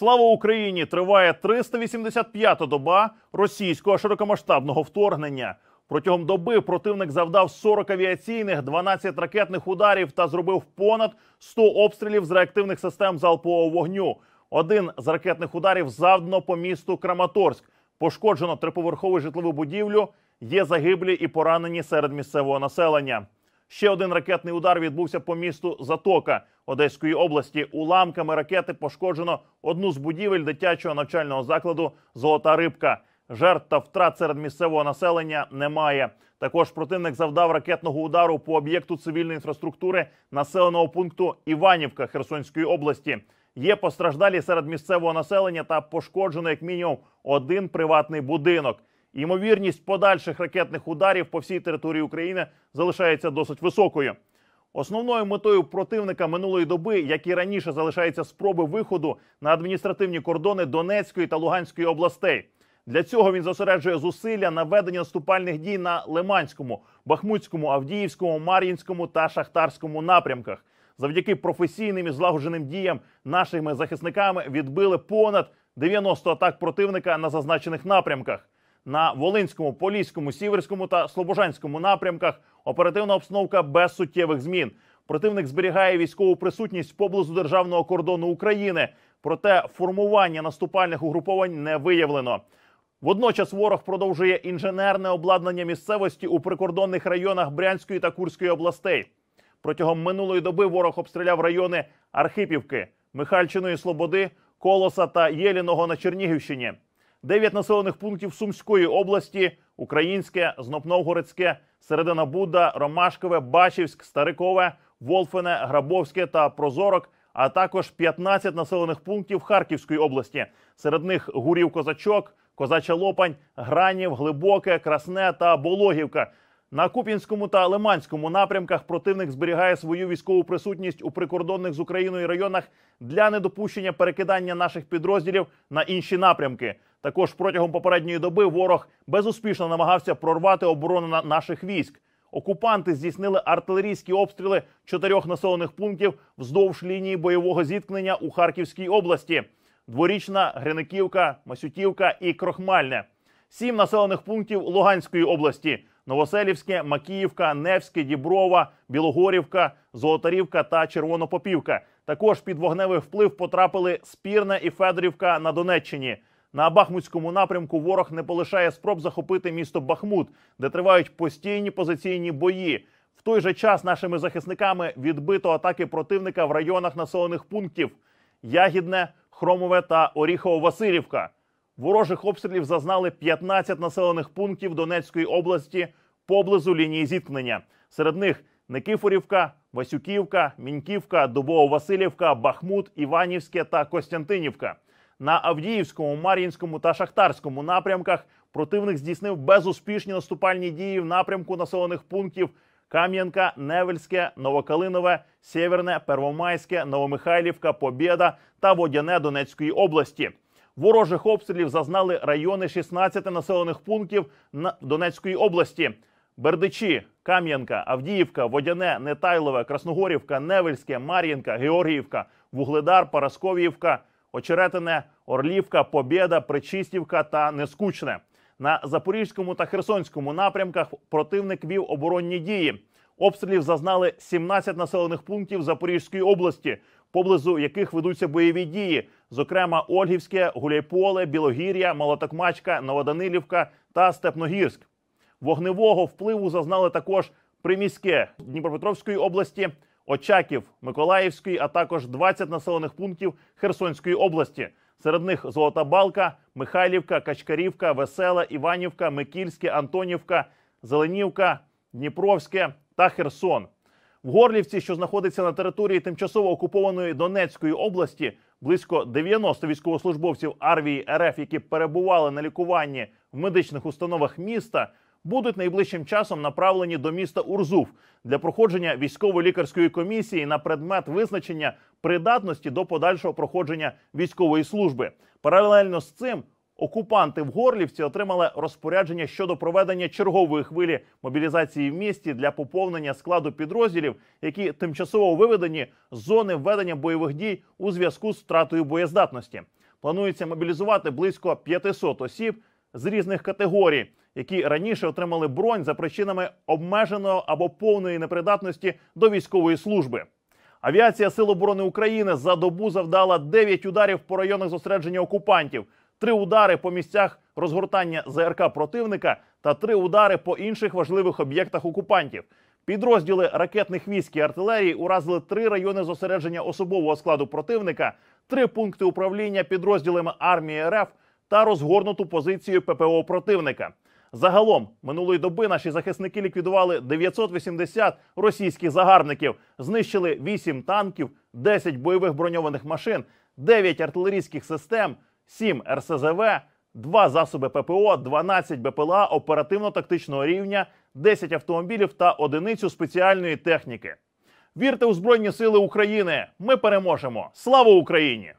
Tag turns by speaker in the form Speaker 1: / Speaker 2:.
Speaker 1: Слава Україні! Триває 385-та доба російського широкомасштабного вторгнення. Протягом доби противник завдав 40 авіаційних, 12 ракетних ударів та зробив понад 100 обстрілів з реактивних систем залпового вогню. Один з ракетних ударів завдано по місту Краматорськ. Пошкоджено триповерхову житлову будівлю. Є загиблі і поранені серед місцевого населення. Ще один ракетний удар відбувся по місту Затока Одеської області. Уламками ракети пошкоджено одну з будівель дитячого навчального закладу Золота рибка. Жертв та втрат серед місцевого населення немає. Також противник завдав ракетного удару по об'єкту цивільної інфраструктури населеного пункту Іванівка Херсонської області. Є постраждалі серед місцевого населення та пошкоджено як мінімум один приватний будинок. Ймовірність подальших ракетних ударів по всій території України залишається досить високою. Основною метою противника минулої доби, як і раніше, залишаються спроби виходу на адміністративні кордони Донецької та Луганської областей. Для цього він зосереджує зусилля на ведення наступальних дій на Лиманському, Бахмутському, Авдіївському, Мар'їнському та Шахтарському напрямках. Завдяки професійним і злагодженим діям нашими захисниками відбили понад 90 атак противника на зазначених напрямках на Волинському, Поліському, Сіверському та Слобожанському напрямках оперативна обстановка без суттєвих змін. Противник зберігає військову присутність поблизу державного кордону України, проте формування наступальних угруповань не виявлено. Водночас ворог продовжує інженерне обладнання місцевості у прикордонних районах Брянської та Курської областей. Протягом минулої доби ворог обстріляв райони Архипівки, Михальчиної Слободи, Колоса та Єліного на Чернігівщині. 9 населених пунктів Сумської області: Українське, Знопновгородське, Середина Будда, Ромашкове, Бачівськ, Старикове, Волфене, Грабовське та Прозорок, а також 15 населених пунктів Харківської області. Серед них Гурів Козачок, Козача Лопань, Гранів, Глибоке, Красне та Бологівка. На Куп'янському та Лиманському напрямках противник зберігає свою військову присутність у прикордонних з Україною районах для недопущення перекидання наших підрозділів на інші напрямки. Також протягом попередньої доби ворог безуспішно намагався прорвати оборону наших військ. Окупанти здійснили артилерійські обстріли чотирьох населених пунктів вздовж лінії бойового зіткнення у Харківській області: дворічна, Гриниківка, Масютівка і Крохмальне, сім населених пунктів Луганської області: Новоселівське, Макіївка, Невське, Діброва, Білогорівка, Золотарівка та Червонопопівка. Також під вогневий вплив потрапили Спірне і Федорівка на Донеччині. На Бахмутському напрямку ворог не полишає спроб захопити місто Бахмут, де тривають постійні позиційні бої. В той же час нашими захисниками відбито атаки противника в районах населених пунктів Ягідне, Хромове та Оріхово-Василівка. Ворожих обстрілів зазнали 15 населених пунктів Донецької області поблизу лінії зіткнення. Серед них Никифорівка, Васюківка, Міньківка, Дубово-Василівка, Бахмут, Іванівське та Костянтинівка. На Авдіївському, Мар'їнському та Шахтарському напрямках противник здійснив безуспішні наступальні дії в напрямку населених пунктів Кам'янка, Невельське, Новокалинове, Сєверне, Первомайське, Новомихайлівка, Побєда та Водяне Донецької області. Ворожих обстрілів зазнали райони 16 населених пунктів Донецької області. Бердичі, Кам'янка, Авдіївка, Водяне, Нетайлове, Красногорівка, Невельське, Мар'їнка, Георгіївка, Вугледар, Парасковіївка, Очеретине, Орлівка, Побєда, Причистівка та Нескучне. На Запорізькому та Херсонському напрямках противник вів оборонні дії. Обстрілів зазнали 17 населених пунктів Запорізької області, поблизу яких ведуться бойові дії, зокрема Ольгівське, Гуляйполе, Білогір'я, Малотокмачка, Новоданилівка та Степногірськ. Вогневого впливу зазнали також приміське Дніпропетровської області. Очаків, Миколаївської, а також 20 населених пунктів Херсонської області. Серед них Золота Балка, Михайлівка, Качкарівка, Весела, Іванівка, Микільське, Антонівка, Зеленівка, Дніпровське та Херсон. В Горлівці, що знаходиться на території тимчасово окупованої Донецької області, близько 90 військовослужбовців армії РФ, які перебували на лікуванні в медичних установах міста будуть найближчим часом направлені до міста Урзув для проходження військово-лікарської комісії на предмет визначення придатності до подальшого проходження військової служби. Паралельно з цим. Окупанти в Горлівці отримали розпорядження щодо проведення чергової хвилі мобілізації в місті для поповнення складу підрозділів, які тимчасово виведені з зони введення бойових дій у зв'язку з втратою боєздатності. Планується мобілізувати близько 500 осіб з різних категорій які раніше отримали бронь за причинами обмеженої або повної непридатності до військової служби. Авіація Сил оборони України за добу завдала 9 ударів по районах зосередження окупантів, 3 удари по місцях розгортання ЗРК противника та 3 удари по інших важливих об'єктах окупантів. Підрозділи ракетних військ і артилерії уразили три райони зосередження особового складу противника, три пункти управління підрозділами армії РФ та розгорнуту позицію ППО противника. Загалом минулої доби наші захисники ліквідували 980 російських загарбників, знищили 8 танків, 10 бойових броньованих машин, 9 артилерійських систем, 7 РСЗВ, 2 засоби ППО, 12 БПЛА оперативно-тактичного рівня, 10 автомобілів та одиницю спеціальної техніки. Вірте у Збройні Сили України! Ми переможемо! Слава Україні!